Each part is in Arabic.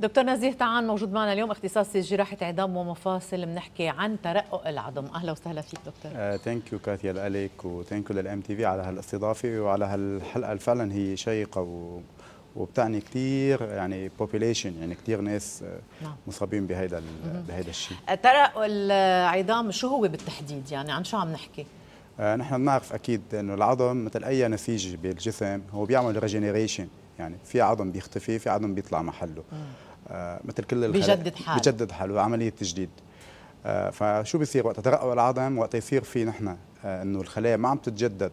دكتور نزيه تعان موجود معنا اليوم اختصاصي جراحه عظام ومفاصل بنحكي عن ترقق العظم اهلا وسهلا فيك دكتور ثانك آه، يو كاتيا لك وثانك يو للام تي في على هالاستضافه وعلى هالحلقه اللي فعلا هي شيقه و... وبتعني كثير يعني بوبيليشن يعني كثير ناس آه، نعم. مصابين بهيدا بهيدا الشيء آه، ترقق العظام شو هو بالتحديد يعني عن شو عم نحكي نحن بنعرف اكيد انه العظم مثل اي نسيج بالجسم هو بيعمل ريجنريشن يعني في عظم بيختفي في عظم بيطلع محله مم. آه، مثل كل الخلايا بجدد حاله بجدد حاله عمليه تجديد آه، فشو بيصير وقت ترقى العظم وقت يصير في نحن آه، انه الخلايا ما عم تتجدد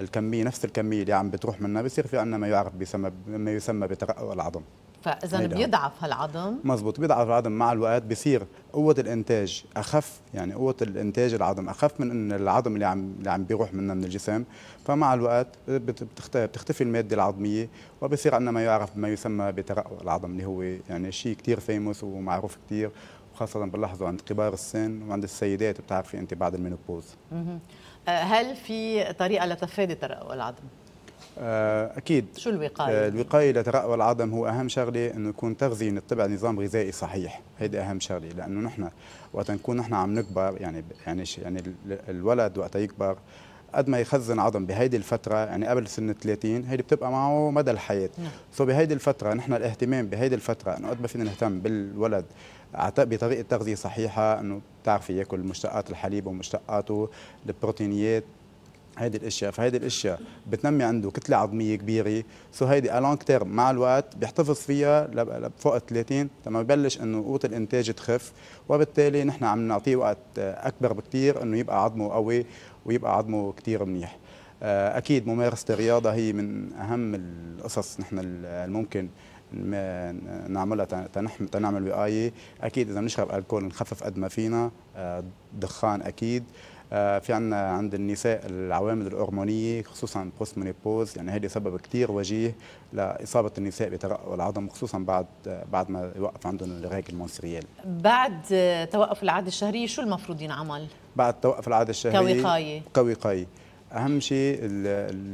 الكميه نفس الكميه اللي عم بتروح منها بصير في عندنا ما يعرف بيسمى ما يسمى بترقق العظم فاذا نعم. بيضعف هالعظم مزبوط بيضعف العظم مع الوقت بصير قوه الانتاج اخف يعني قوه الانتاج العظم اخف من العظم اللي عم اللي عم بيروح منا من الجسم فمع الوقت بتختفي الماده العظميه وبصير عندنا ما يعرف ما يسمى بترقق العظم اللي هو يعني شيء كثير فيموس ومعروف كثير وخاصة بنلاحظه عند كبار السن وعند السيدات بتعرفي انت بعد المينوبوز آه، هل في طريقة لتفادي ترقق العظم؟ آه، اكيد شو الوقايه؟ آه، الوقايه لترقى العظم هو اهم شغله انه يكون تغذيه نتبع نظام غذائي صحيح، هيدي اهم شغله لانه نحن وقت نكون نحن عم نكبر يعني يعني يعني الولد وقت يكبر قد ما يخزن عظم بهيدي الفترة يعني قبل سن 30 هيدي بتبقى معه مدى الحياة سو نعم. بهيدي الفترة نحن الاهتمام بهيدي الفترة انه قد ما فينا نهتم بالولد بطريقة تغذية صحيحة انه بتعرفي ياكل مشتقات الحليب ومشتقاته البروتينيات هيدي الاشياء فهيدي الاشياء بتنمي عنده كتله عظميه كبيره سو هيدي الونج تيرم مع الوقت بيحتفظ فيها فوق ال 30 لما ببلش انه قوه الانتاج تخف وبالتالي نحن عم نعطيه وقت اكبر بكثير انه يبقى عظمه قوي ويبقى عظمه كثير منيح آه، اكيد ممارسه الرياضه هي من اهم القصص نحن الممكن نعملها تنعمل وقايه اكيد اذا بنشرب الكول نخفف قد ما فينا آه، دخان اكيد آه، في عندنا عند النساء العوامل الهرمونيه خصوصا بوست مونيبوز يعني هذه سبب كثير وجيه لاصابه النساء بترقق العظم خصوصا بعد بعد ما يوقف عندهم الريك المونسريال بعد توقف العاده الشهريه شو المفروض ينعمل بعد توقف العاده الشهريه كوقايه كوقايه اهم شيء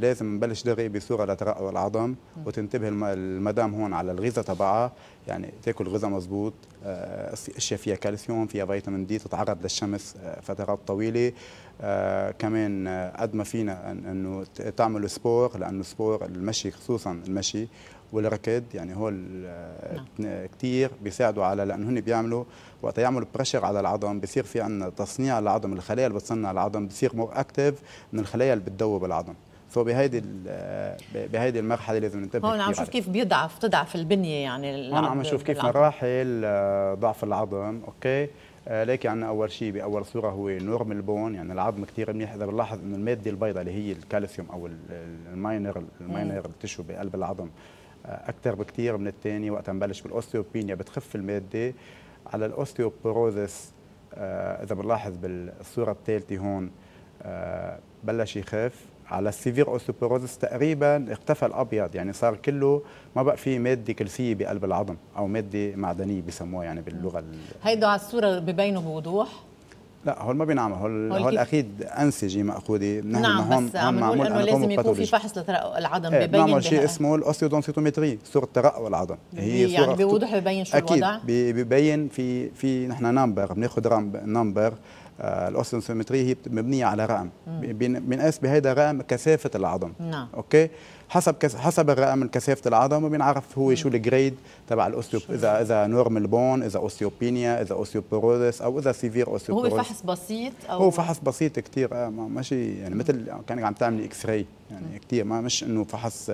لازم نبلش دغري بصوره لترقع العظم وتنتبه المدام هون على الغذاء تبعها يعني تاكل غذاء مضبوط آه، اشياء فيها كالسيوم فيها فيتامين دي تتعرض للشمس آه، فترات طويله آه، كمان قد ما فينا انه تعملوا سبور لانه سبور المشي خصوصا المشي والركض يعني هو آه، نعم. كثير بيساعدوا على لانه هن بيعملوا وقت يعملوا بريشر على العظم بصير في عندنا تصنيع العظم الخلايا اللي بتصنع العظم بصير مور اكتف من الخلايا اللي بتدوب العظم سو بهيدي آه، بهيدي المرحله لازم ننتبه هون عم نشوف كيف بيضعف تضعف البنيه يعني هون عم نشوف كيف مراحل آه، ضعف العظم اوكي ليك عندنا يعني اول شيء باول صوره هو نورمال بون يعني العظم كثير منيح اذا بنلاحظ انه الماده البيضاء اللي هي الكالسيوم او الماينر الماينر تشو بقلب العظم اكثر بكثير من الثاني وقت نبلش بالاوستيوبينيا بتخف الماده على الاوستيوبوروزس آه، اذا بنلاحظ بالصوره الثالثه هون آه، بلش يخف على السيفير اوستيوبوروزس تقريبا اختفى الابيض يعني صار كله ما بقى في ماده كلسيه بقلب العظم او ماده معدنيه بسموها يعني باللغه هيدا على الصوره ببينوا بوضوح لا هو ما بينعمل هو, هو الاكيد انسجه مأخوذه نحن نعم هون بس نعم، عم نقول انه لازم يكون في فحص لترقق العظم إيه، ببين بنعمل شيء اسمه الاوستيودونسيتومتري صوره ترقق العظم هي يعني صوره يعني بوضوح ببين شو الوضع اكيد ببين في في نحن نمبر بناخذ نمبر آه، الاوستنسيومتريه هي مبنيه على رقم بنقاس بهذا الرقم كثافه العظم نعم اوكي حسب حسب الرقم كثافه العظم بنعرف هو شو الجريد تبع الاوستيوب اذا اذا نورمال بون اذا اوستيوبينيا اذا اوستيوبوروزس او اذا سيفير اوستيوبوروزس هو فحص بسيط او هو فحص بسيط كثير آه ماشي يعني مثل كانك عم تعملي اكس راي يعني كثير ما مش انه فحص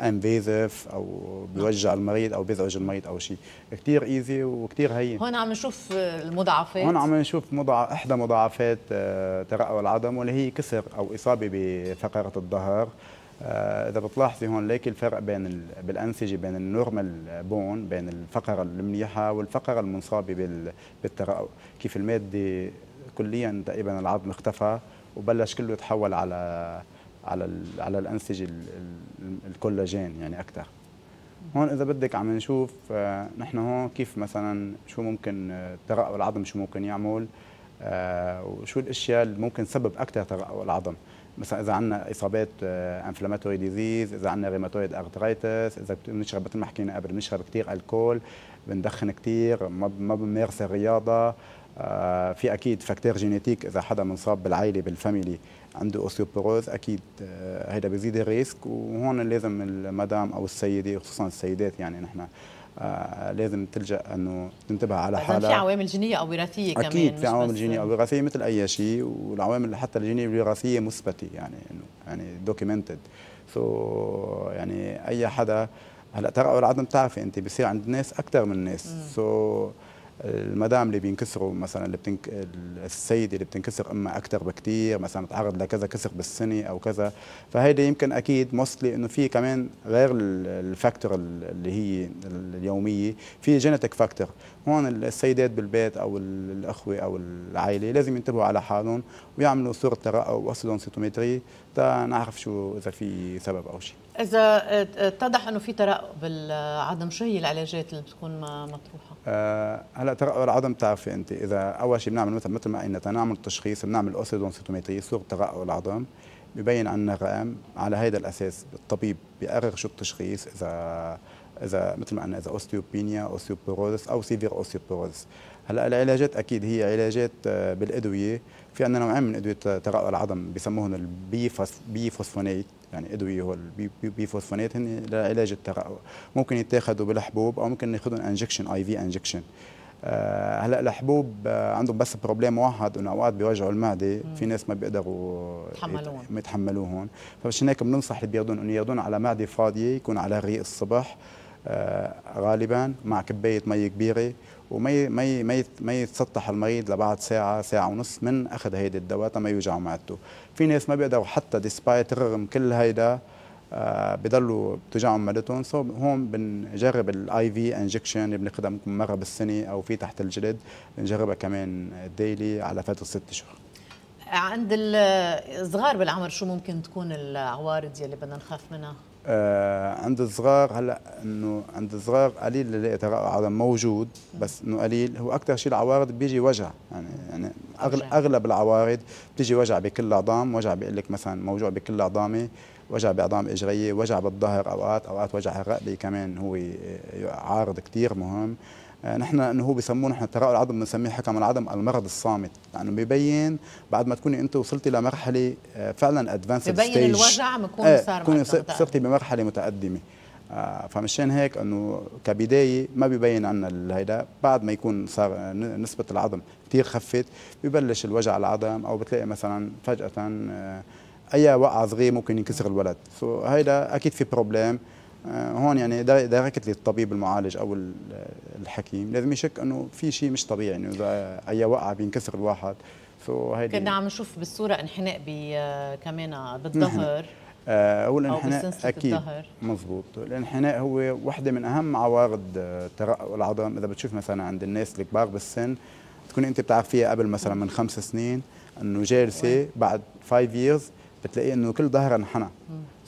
انفيزف آه، نعم. او نعم. بيوجع المريض او بيزعج المريض او شيء كثير ايزي وكثير هين هون عم نشوف المضاعفات هون عم نشوف مضاعف احدى مضاعفات آه، ترقع العظم واللي هي كسر او اصابه بفقره الظهر آه، اذا بتلاحظي هون ليك الفرق بين بالانسجه بين النورمال بون بين الفقره المنيحه والفقره المنصابه بالترقع كيف الماده كليا تقريبا العظم اختفى وبلش كله يتحول على على على الانسجه الكولاجين يعني اكثر هون اذا بدك عم نشوف آه، نحن هون كيف مثلا شو ممكن ترقع العظم شو ممكن يعمل آه، وشو الاشياء اللي ممكن تسبب اكثر العظم مثلا اذا عندنا اصابات انفلاماتوري آه، ديزيز اذا عندنا ريماتويد ارترايتس اذا بنشرب مثل ما حكينا قبل بنشرب كثير الكول بندخن كثير ما ما بنمارس الرياضه آه، في اكيد فاكتور جينيتيك اذا حدا منصاب بالعائله بالفاميلي عنده اوسيوبوروز اكيد هيدا بيزيد الريسك وهون لازم المدام او السيده خصوصا السيدات يعني نحن آه، لازم تلجا انه تنتبه على حالها في عوامل جينيه او وراثيه كمان اكيد في عوامل جينيه او وراثيه مثل اي شيء والعوامل حتى الجينيه الوراثيه مثبته يعني انه يعني دوكيومنتد سو يعني اي حدا هلا ترى العظم بتعرفي انت بصير عند ناس اكثر من ناس سو so المدام اللي بينكسروا مثلا اللي بتنك... السيده اللي بتنكسر اما اكثر بكثير مثلا تعرض لكذا كسر بالسنه او كذا فهيدي يمكن اكيد موستلي انه في كمان غير الفاكتور اللي هي اليوميه في جينيتك فاكتور هون السيدات بالبيت او الاخوه او العائله لازم ينتبهوا على حالهم ويعملوا صوره ترقب واصلهم سيتومتري تنعرف شو اذا في سبب او شيء اذا اتضح انه في ترقب بالعظم شو هي العلاجات اللي بتكون مطروحه؟ أه هلا ترقب العظم بتعرفي انت اذا اول شيء بنعمل مثل مثل ما قلنا نعمل تشخيص بنعمل اوسيدونسيتوميتري صوره ترقب العظم ببين عنا الرقم على هذا الاساس الطبيب بيقرر شو التشخيص اذا اذا مثل ما قلنا اذا اوستيوبينيا اوستيوبوروزس او سيفير اوستيوبوروزس هلا العلاجات اكيد هي علاجات آه، بالادويه في عندنا نوعين من ادويه ترقق العظم بسموهم البيفوسفونيك يعني ادويه هو البيفوسفونات هن لعلاج التقاؤ ممكن يتاخذوا بالحبوب او ممكن ياخذون انجكشن اي في انجكشن آه، هلا الحبوب آه، عندهم بس بروبليم واحد انه اوقات بيوجعوا المعده في ناس ما بيقدروا يتحملوهم يتحملوهم فمشان هيك بننصح اللي بياخذون انه ياخذون على معده فاضيه يكون على الريق الصبح آه، غالبا مع كبايه مي كبيره وما ما ما ما يتسطح المريض لبعد ساعه ساعه ونص من اخذ هيدي الدواء تما يوجع معدته في ناس ما بيقدروا حتى ديسبايت رغم كل هيدا آه بضلوا بتوجعهم معدتهم سو هون بنجرب الاي في انجكشن اللي بناخذها مره بالسنه او في تحت الجلد بنجربها كمان ديلي على فتره ست اشهر عند الصغار بالعمر شو ممكن تكون العوارض يلي بدنا نخاف منها؟ آه، عند الصغار هلا انه عند الصغار قليل اللي عظم موجود بس انه قليل هو اكثر شيء العوارض بيجي وجع يعني يعني اغلب العوارض بتيجي وجع بكل العظام وجع بقول لك مثلا موجوع بكل عظامي وجع بعظام اجريه وجع بالظهر اوقات اوقات وجع الرقبه كمان هو عارض كثير مهم آه، نحن انه هو بسموه نحن الترائل العظم بنسميه حكم العظم المرض الصامت لانه ببين بعد ما تكوني انت وصلتي لمرحله آه، فعلا ادفانس ببين الوجع بكون آه صار بكوني صرتي بمرحله متقدمه آه، فمشان هيك انه كبدايه ما ببين عنا هيدا بعد ما يكون صار نسبه العظم كثير خفت ببلش الوجع العظم او بتلاقي مثلا فجاه اي وقعه صغيره ممكن ينكسر الولد سو هيدا اكيد في بروبليم آه، هون يعني دايركتلي الطبيب المعالج او الحكيم لازم يشك انه في شيء مش طبيعي انه اذا اي وقعه بينكسر الواحد سو كنا عم نشوف بالصوره انحناء آه، كمان بالظهر آه، هو الانحناء اكيد مضبوط الانحناء هو وحده من اهم عوارض ترقق العظم اذا بتشوف مثلا عند الناس الكبار بالسن تكون انت بتعرفيها قبل مثلا من خمس سنين انه جالسه بعد 5 ييرز بتلاقيه انه كل ظهرها انحنى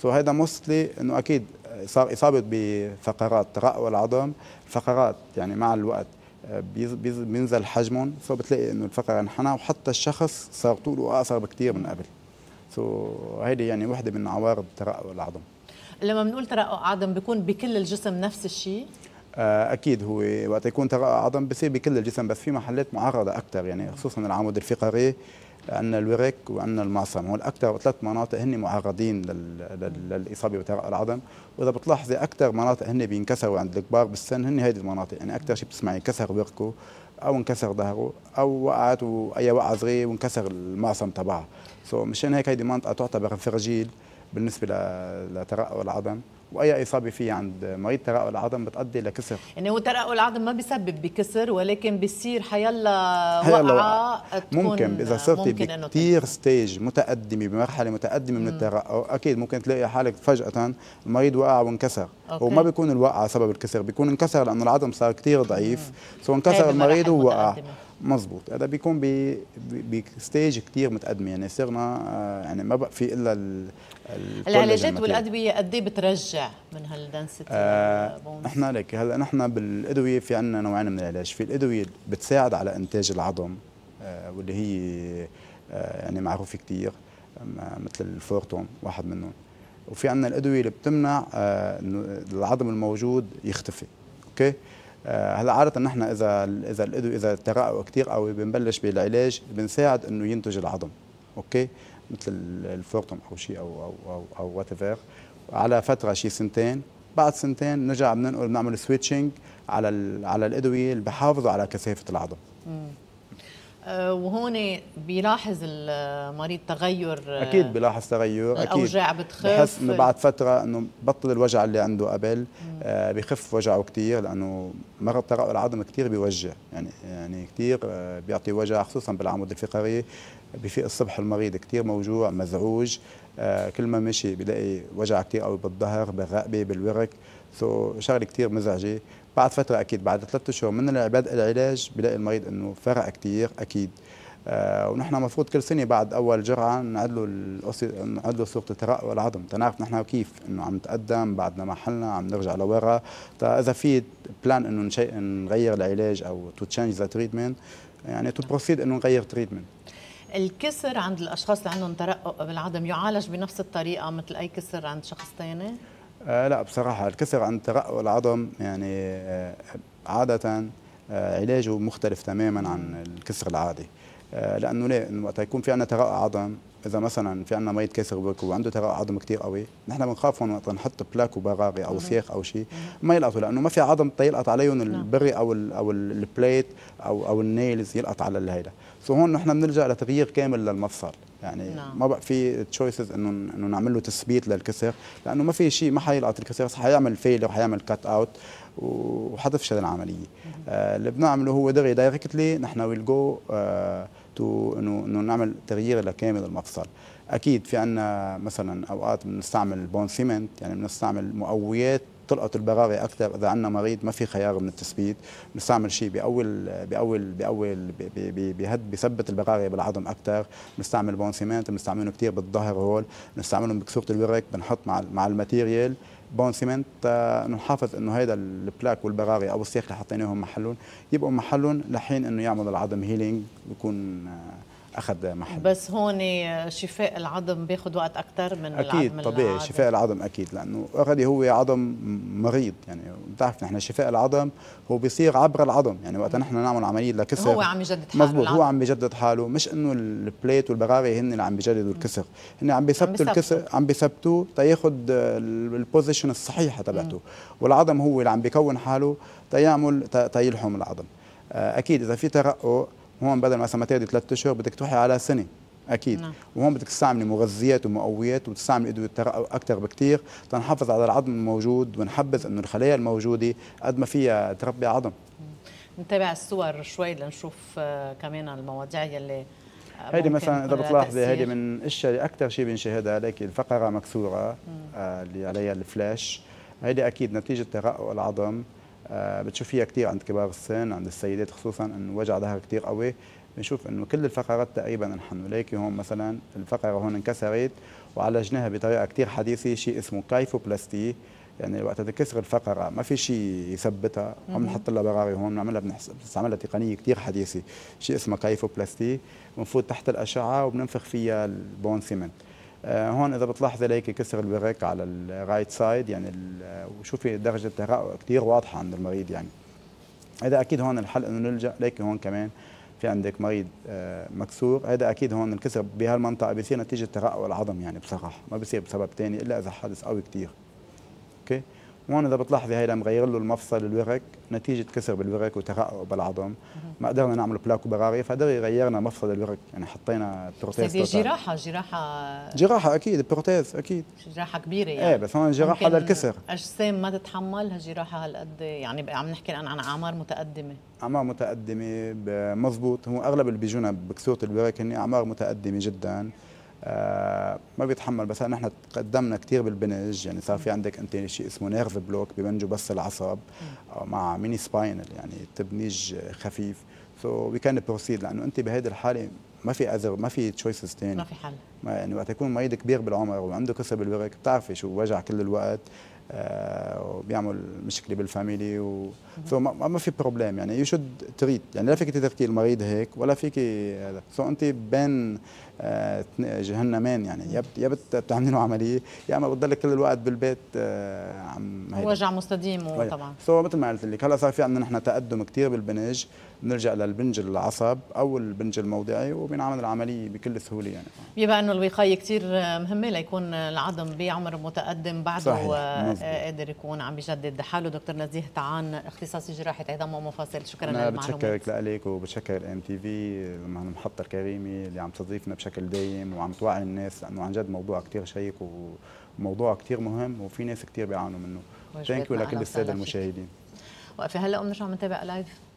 سو هذا موستلي انه اكيد اصابه بفقرات رأ والعظم فقرات يعني مع الوقت آه، بينزل حجمهم فبتلاقي انه الفقره انحنى وحتى الشخص صار طوله اقصر بكثير من قبل سو هيدي يعني وحده من عوارض ترقق العظم لما بنقول ترقق عظم بيكون بكل الجسم نفس الشيء آه، اكيد هو وقت يكون عظم بصير بكل الجسم بس في محلات معرضه اكثر يعني خصوصا العمود الفقري عندنا الورك وعندنا المعصم هول اكثر ثلاث مناطق هن معرضين للاصابه بترقل العظم واذا بتلاحظي اكثر مناطق هن بينكسروا عند الكبار بالسن هن هيدي المناطق يعني اكثر شيء بتسمعي انكسر وركه او انكسر ظهره او وقعت واي وقعه صغيره وانكسر المعصم تبعها سو so مشان هيك هيدي منطقه تعتبر فرجيل بالنسبه لترقق العظم واي اصابه فيه عند مريض ترقل العظم بتؤدي لكسر يعني هو ترقل العظم ما بيسبب بكسر ولكن بيصير حيلا وقعه ممكن اذا صرتي بكثير ستيج متقدمه بمرحله متقدمه من الترقل اكيد ممكن تلاقي حالك فجاه المريض وقع وانكسر أوكي. وما بيكون الوقعه سبب الكسر بيكون انكسر لانه العظم صار كثير ضعيف سو انكسر المريض ووقع مزبوط هذا بيكون بستيج كثير متقدم يعني صرنا آه، يعني ما بقى في الا العلاجات والادويه قد ايه بترجع من هالدنسيتي آه احنا لك هلا نحن بالادويه في عندنا نوعين من العلاج في الادويه بتساعد على انتاج العظم آه واللي هي آه يعني معروفه كثير مثل الفورتون واحد منهم وفي عندنا الادويه اللي بتمنع آه العظم الموجود يختفي اوكي آه، هلا عاده نحن اذا اذا الايد اذا ترققوا كثير قوي بنبلش بالعلاج بنساعد انه ينتج العظم اوكي مثل الفورتوم او شيء او او او, أو وات على فتره شيء سنتين بعد سنتين بنرجع بننقل بنعمل سويتشنج على على الادويه اللي بحافظوا على كثافه العظم آه، وهون بيلاحظ المريض تغير آه، اكيد بيلاحظ تغير اكيد الاوجاع بتخف بحس انه بعد فتره انه بطل الوجع اللي عنده قبل آه بخف وجعه كثير لانه مرض ترقل العظم كثير بيوجع يعني يعني كثير آه، بيعطي وجع خصوصا بالعمود الفقري بفيق الصبح المريض كثير موجوع مزعوج آه كل ما مشي بلاقي وجع كثير قوي بالظهر بالرقبه بالورك سو شغله كثير مزعجه بعد فتره اكيد بعد ثلاثة اشهر من العباد العلاج بلاقي المريض انه فرق كثير اكيد آه ونحن المفروض كل سنه بعد اول جرعه نعدلوا نعدلوا صوره الترقي والعظم تنعرف نحن كيف انه عم نتقدم بعدنا محلنا عم نرجع لورا اذا في بلان انه نغير العلاج او تو تشينج ذا تريتمنت يعني تو بروسيد انه نغير تريتمنت الكسر عند الاشخاص اللي عندهم ترقق بالعظم يعالج بنفس الطريقه مثل اي كسر عند شخص ثاني آه لا بصراحة الكسر عند ترقل العظم يعني آه عادة آه علاجه مختلف تماما عن الكسر العادي آه، لأنه ليه؟ إن وقت يكون في عندنا ترقل عظم إذا مثلا في عندنا مريض كسر بركو وعنده ترقل عظم كثير قوي نحن بنخاف وقت نحط بلاك وبراغي أو سيخ أو شيء ما يلقطوا لأنه ما في عظم يلقط عليهم نعم. البري أو الـ أو البليت أو أو النيلز يلقط على الهيدا فهون نحن بنلجأ لتغيير كامل للمفصل يعني نعم. ما بقى في تشويسز انه انه نعمل له تثبيت للكسر لانه ما في شيء ما حيلقط الكسر حيعمل فيل وحيعمل كات اوت وحتفشل العمليه آه اللي بنعمله هو دغري دايركتلي نحن ويل جو تو انه نعمل تغيير لكامل المفصل اكيد في عندنا مثلا اوقات بنستعمل بون سيمنت يعني بنستعمل مقويات طلقت البراري اكثر اذا عندنا مريض ما في خيار من التثبيت بنستعمل شيء باول باول باول بهد بثبت البراري بالعظم اكثر بنستعمل بون سيمنت بنستعمله كثير بالظهر هول بنستعملهم بكسوره الورك بنحط مع مع الماتيريال بون سيمنت نحافظ انه هيدا البلاك والبراري او السيخ اللي حطيناهم محلهم يبقوا محلهم لحين انه يعمل العظم هيلينج ويكون آه، اخذ محل بس هون شفاء العظم بياخذ وقت اكثر من اكيد العظم طبيعي العادة. شفاء العظم اكيد لانه اوريدي هو عظم مريض يعني بتعرف نحن شفاء العظم هو بيصير عبر العظم يعني وقت نحن نعمل عمليه لكسر هو عم يجدد حاله مزبوط هو عم بيجدد حاله مش انه البليت والبراري هن اللي عم بيجددوا الكسر هن عم بيثبتوا الكسر عم بيثبتوه تياخذ البوزيشن الصحيحه تبعته والعظم هو اللي عم بيكون حاله تيعمل تيلحم العظم آه، اكيد اذا في ترقق هون بدل ما سماتيدي ثلاث اشهر بدك تروحي على سنه اكيد نعم. وهون بدك تستعملي مغذيات ومقويات وتستعمل ادويه اكثر بكثير تنحافظ على العظم الموجود ونحبذ انه الخلايا الموجوده قد ما فيها تربي عظم نتابع الصور شوي لنشوف آه، كمان المواضيع يلي آه، هيدي مثلا اذا بتلاحظي هيدي من الاشياء اللي اكثر شيء بنشاهدها لكن الفقره مكسوره آه، اللي عليها الفلاش هيدي اكيد نتيجه ترقق العظم آه، بتشوفيها كثير عند كبار السن عند السيدات خصوصا انه وجع ظهر كثير قوي بنشوف انه كل الفقرات تقريبا انحنوا ليكي هون مثلا الفقره هون انكسرت وعالجناها بطريقه كثير حديثه شيء اسمه كايفوبلاستي يعني وقت تكسر الفقره ما في شيء يثبتها عم نحط لها براري هون بنعملها بنستعملها تقنيه كثير حديثه شيء اسمه كايفوبلاستي بنفوت تحت الاشعه وبننفخ فيها البون سيمنت آه، هون اذا بتلاحظي ليك كسر البريك على الرايت سايد يعني آه، وشوفي درجه التهرق كثير واضحه عند المريض يعني هذا اكيد هون الحل انه نلجا ليك هون كمان في عندك مريض آه، مكسور هذا اكيد هون الكسر بهالمنطقه بيصير نتيجه ترقع العظم يعني بصراحه ما بيصير بسبب ثاني الا اذا حادث قوي كثير اوكي هون اذا بتلاحظي هي لما غير له المفصل الورك نتيجه كسر بالورك وترقق بالعظم ما قدرنا نعمل بلاكو براري فقدر غيرنا مفصل الورك يعني حطينا بروتيز هذه جراحه جراحه جراحه اكيد بروتيز اكيد جراحه كبيره يعني ايه بس هون جراحه للكسر اجسام ما تتحملها جراحه هالقد يعني عم نحكي الان عن اعمار متقدمه اعمار متقدمه مضبوط هو اغلب اللي بيجونا بكسوره الورك هن اعمار متقدمه جدا ما بيتحمل بس هلا نحن تقدمنا كثير بالبنج يعني صار في عندك انت شيء اسمه نيرف بلوك ببنجوا بس العصب آه، مع ميني سباينل يعني تبنيج خفيف سو وي كان بروسيد لانه انت بهيدي الحاله ما في اذر ما في تشويسز ثاني ما في حل ما يعني وقت يكون مريض كبير بالعمر وعنده كسر بالورك بتعرفي شو وجع كل الوقت آه وبيعمل مشكله بالفاميلي و سو ما, ما في بروبليم يعني يو شود تريت يعني لا فيك تتركي المريض هيك ولا فيك هذا سو انت بين آه، جهنمان يعني يا بتعملي له عمليه يا اما بتضلك كل الوقت بالبيت آه، عم وجع مستديم طبعا سو مثل ما قلت لك هلا صار في عندنا نحن تقدم كثير بالبنج بنلجا للبنج العصب او البنج الموضعي وبينعمل العمليه بكل سهوله يعني بيبقى انه الوقايه كثير مهمه ليكون العظم بعمر متقدم بعده آه، قادر يكون عم بجدد حاله دكتور نزيه تعان اختصاصي جراحه عظام ومفاصل شكرا للمعلومات بتشكرك لك وبتشكر ام تي في المحطه الكريمه اللي عم تضيفنا بشكل بشكل دايم وعم توعي الناس لانه عن جد موضوع كثير شيق وموضوع كثير مهم وفي ناس كثير بيعانوا منه ثانك يو لكل الساده المشاهدين وقفه هلا بنرجع بنتابع لايف